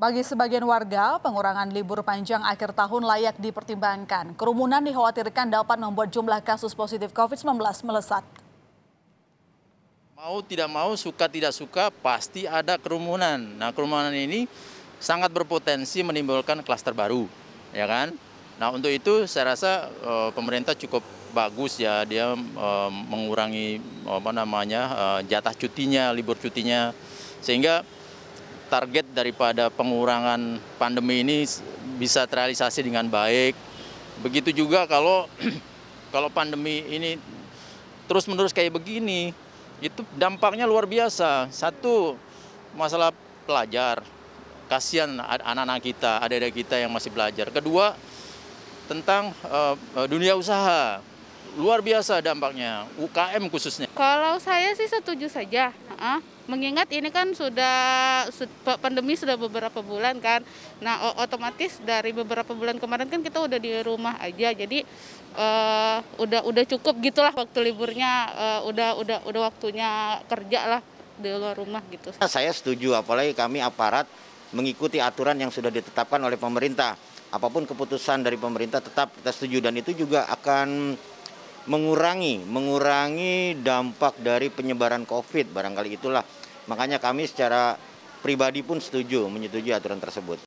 Bagi sebagian warga, pengurangan libur panjang akhir tahun layak dipertimbangkan. Kerumunan dikhawatirkan dapat membuat jumlah kasus positif COVID-19 melesat. Mau tidak mau, suka tidak suka, pasti ada kerumunan. Nah, kerumunan ini sangat berpotensi menimbulkan klaster baru, ya kan? Nah, untuk itu saya rasa e, pemerintah cukup bagus ya, dia e, mengurangi apa namanya e, jatah cutinya, libur cutinya, sehingga target daripada pengurangan pandemi ini bisa terrealisasi dengan baik. Begitu juga kalau kalau pandemi ini terus-menerus kayak begini, itu dampaknya luar biasa. Satu, masalah pelajar. Kasihan anak-anak kita, adik-adik kita yang masih belajar. Kedua, tentang uh, dunia usaha luar biasa dampaknya, UKM khususnya. Kalau saya sih setuju saja, uh, mengingat ini kan sudah pandemi sudah beberapa bulan kan, nah otomatis dari beberapa bulan kemarin kan kita udah di rumah aja, jadi uh, udah udah cukup gitulah waktu liburnya, uh, udah udah udah waktunya kerja lah di luar rumah gitu. Saya setuju, apalagi kami aparat mengikuti aturan yang sudah ditetapkan oleh pemerintah. Apapun keputusan dari pemerintah tetap kita setuju dan itu juga akan mengurangi mengurangi dampak dari penyebaran Covid barangkali itulah. Makanya kami secara pribadi pun setuju menyetujui aturan tersebut.